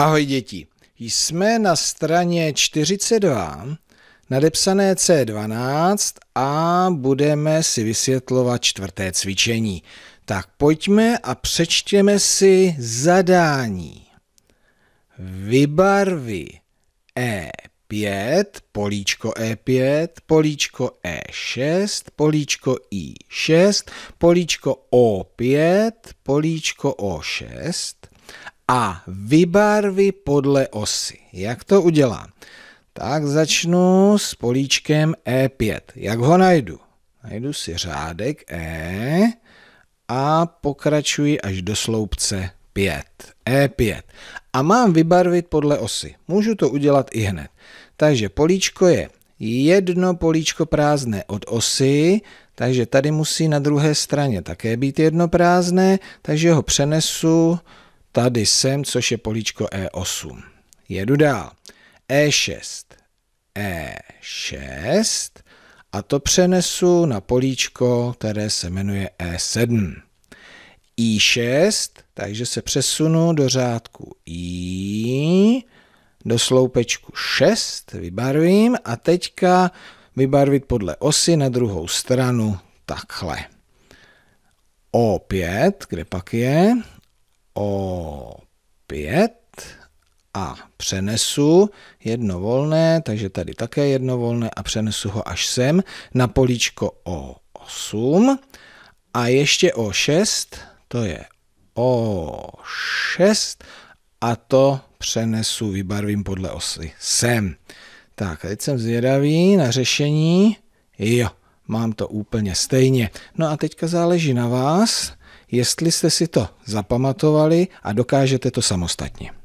Ahoj děti, jsme na straně 42, nadepsané C12 a budeme si vysvětlovat čtvrté cvičení. Tak pojďme a přečtěme si zadání. Vybarvy E5, políčko E5, políčko E6, políčko I6, políčko O5, políčko O6, a vybarvy podle osy. Jak to udělám? Tak začnu s políčkem E5. Jak ho najdu? Najdu si řádek E a pokračuji až do sloupce 5. E5. A mám vybarvit podle osy. Můžu to udělat i hned. Takže políčko je jedno políčko prázdné od osy, takže tady musí na druhé straně také být jedno prázdné, takže ho přenesu Tady sem, což je políčko E8. Jedu dál. E6, E6 a to přenesu na políčko, které se jmenuje E7. I6, takže se přesunu do řádku I, do sloupečku 6, vybarvím a teďka vybarvit podle osy na druhou stranu takhle. O5, kde pak je, O5 a přenesu jedno volné, takže tady také jedno volné a přenesu ho až sem na políčko O8 a ještě O6, to je O6 a to přenesu, vybarvím podle osy sem. Tak, teď jsem zvědavý na řešení. Jo, mám to úplně stejně. No a teďka záleží na vás, jestli jste si to zapamatovali a dokážete to samostatně.